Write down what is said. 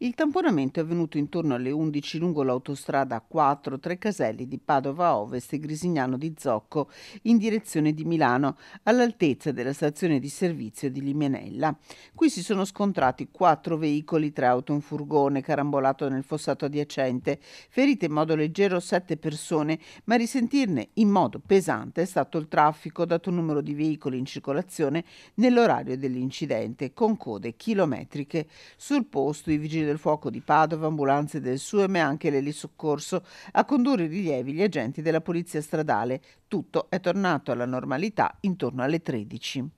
Il tamponamento è avvenuto intorno alle 11 lungo l'autostrada 4 tre caselli di Padova Ovest e Grisignano di Zocco in direzione di Milano, all'altezza della stazione di servizio di Limenella. Qui si sono scontrati quattro veicoli, tre auto e un furgone carambolato nel fossato adiacente, ferite in modo leggero sette persone, ma a risentirne in modo pesante è stato il traffico dato il numero di veicoli in circolazione nell'orario dell'incidente, con code chilometriche. Sul posto i vigili del fuoco di Padova, ambulanze del SUEM e anche l'elisoccorso a condurre i rilievi gli agenti della polizia stradale. Tutto è tornato alla normalità intorno alle 13.